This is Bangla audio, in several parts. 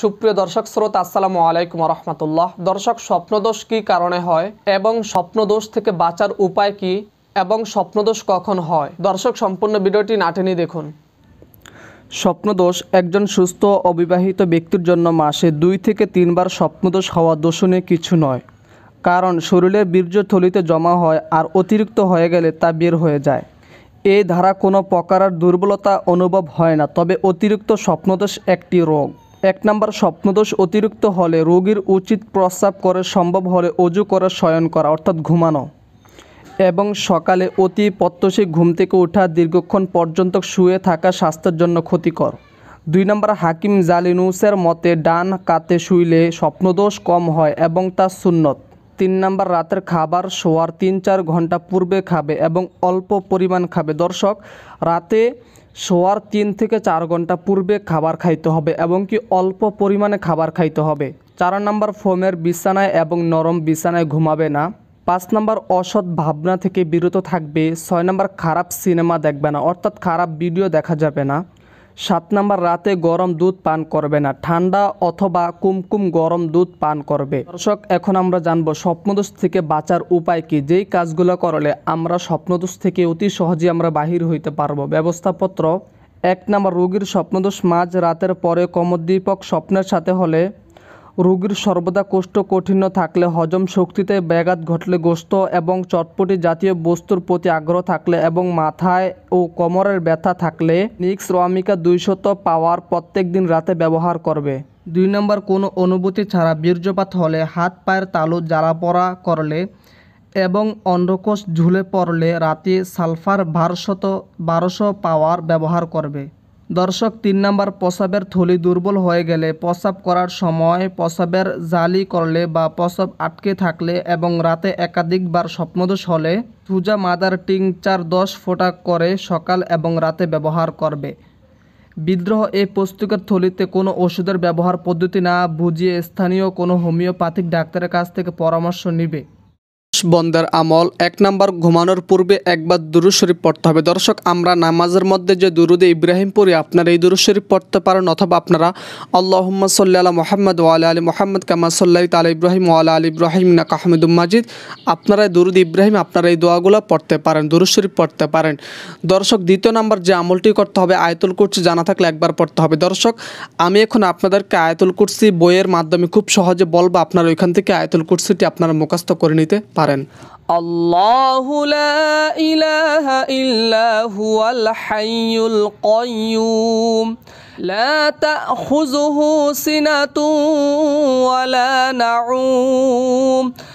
সুপ্রিয় দর্শক শ্রোতা আসসালামু আলাইকুম রহমতুল্লাহ দর্শক স্বপ্নদোষ কি কারণে হয় এবং স্বপ্নদোষ থেকে বাঁচার উপায় কি এবং স্বপ্নদোষ কখন হয় দর্শক সম্পূর্ণ ভিডিওটি নাটেনি দেখুন স্বপ্নদোষ একজন সুস্থ অবিবাহিত ব্যক্তির জন্য মাসে দুই থেকে তিনবার স্বপ্নদোষ হওয়া দোষণে কিছু নয় কারণ শরীরের থলিতে জমা হয় আর অতিরিক্ত হয়ে গেলে তা বের হয়ে যায় এই ধারা কোনো প্রকারের দুর্বলতা অনুভব হয় না তবে অতিরিক্ত স্বপ্নদোষ একটি রোগ এক নম্বর স্বপ্নদোষ অতিরিক্ত হলে রোগীর উচিত প্রস্রাব করে সম্ভব হলে অজু করে শয়ন করা অর্থাৎ ঘুমানো এবং সকালে অতি পত্তসী ঘুম থেকে ওঠা দীর্ঘক্ষণ পর্যন্ত শুয়ে থাকা স্বাস্থ্যের জন্য ক্ষতিকর দুই নম্বর হাকিম জালিনুসের মতে ডান কাতে শুইলে স্বপ্নদোষ কম হয় এবং তা সুন্নত তিন নম্বর রাতের খাবার শোয়ার তিন চার ঘন্টা পূর্বে খাবে এবং অল্প পরিমাণ খাবে দর্শক রাতে শোয়ার তিন থেকে চার ঘন্টা পূর্বে খাবার খাইতে হবে এবং কি অল্প পরিমাণে খাবার খাইতে হবে চার নম্বর ফোমের বিছানায় এবং নরম বিছানায় ঘুমাবে না পাঁচ নম্বর অসৎ ভাবনা থেকে বিরত থাকবে ছয় নম্বর খারাপ সিনেমা দেখবে না অর্থাৎ খারাপ ভিডিও দেখা যাবে না সাত নাম্বার রাতে গরম দুধ পান করবে না ঠান্ডা অথবা কুমকুম গরম দুধ পান করবে দর্শক এখন আমরা জানবো স্বপ্নদোষ থেকে বাঁচার উপায় কি যেই কাজগুলো করলে আমরা স্বপ্নদোষ থেকে অতি সহজে আমরা বাহির হইতে পারবো ব্যবস্থাপত্র এক নম্বর রোগীর স্বপ্নদোষ মাঝ রাতের পরে কমদ্দীপক স্বপ্নের সাথে হলে রোগীর সর্বদা কোষ্ঠকাঠিন্য থাকলে হজম শক্তিতে ব্যাঘাত ঘটলে গোস্ত এবং চটপটি জাতীয় বস্তুর প্রতি আগ্রহ থাকলে এবং মাথায় ও কোমরের ব্যথা থাকলে নিক্স রমিকা দুইশত পাওয়ার প্রত্যেক দিন রাতে ব্যবহার করবে দুই নম্বর কোনো অনুভূতি ছাড়া বীর্যপাত হলে হাত পায়ের তালু জ্বালা পড়া করলে এবং অন্ধকোষ ঝুলে পড়লে রাতে সালফার বারোশত বারোশো পাওয়ার ব্যবহার করবে দর্শক তিন নাম্বার প্রসাবের থলি দুর্বল হয়ে গেলে প্রসাব করার সময় প্রসাবের জালি করলে বা প্রসাব আটকে থাকলে এবং রাতে একাধিকবার স্বপ্নদোষ হলে সুজা মাদার টিং চার দশ ফোঁটা করে সকাল এবং রাতে ব্যবহার করবে বিদ্রোহ এই পুস্তকের থলিতে কোনো ওষুধের ব্যবহার পদ্ধতি না বুঝিয়ে স্থানীয় কোনো হোমিওপ্যাথিক ডাক্তারের কাছ থেকে পরামর্শ নিবে বন্ধের আমল এক নাম্বার ঘুমানোর পূর্বে একবার দুরু শরীফ পড়তে হবে দর্শক আমরা নামাজের মধ্যে যে দুরুদে ইব্রাহিম পড়ি আপনারা এই দুরু শরীফ পড়তে পারেন অথবা আপনারা আল্লাহ সাল্লাহ আলা মোহাম্মদ ওয়ালা আলী মোহাম্মদ কামা সাল্লাহ তালা ইব্রাহিম ওয়ালা আলী ইব্রাহিম না কাহমেদুম মাজিদ আপনারা দুরুদ ইব্রাহিম আপনারা এই দোয়াগুলো পড়তে পারেন দুরু শরীফ পড়তে পারেন দর্শক দ্বিতীয় নাম্বার যে আমলটি করতে হবে আয়তুল কুরসি জানা থাকলে একবার পড়তে হবে দর্শক আমি এখন আপনাদেরকে আয়তুল কুর্সি বইয়ের মাধ্যমে খুব সহজে বলবো আপনারা ওইখান থেকে আয়তুল কুর্সিটি আপনারা মুখস্থ করে নিতে পারেন الله لا إله إلا هو الحي القيوم لا تأخذه سنة ولا نعوم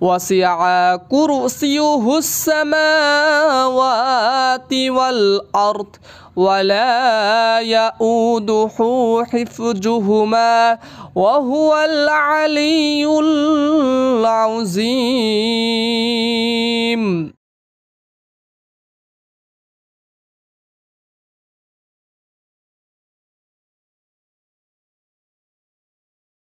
وسع كرسيه السماوات والأرض ولا يؤوده حفظهما وهو العلي العظيم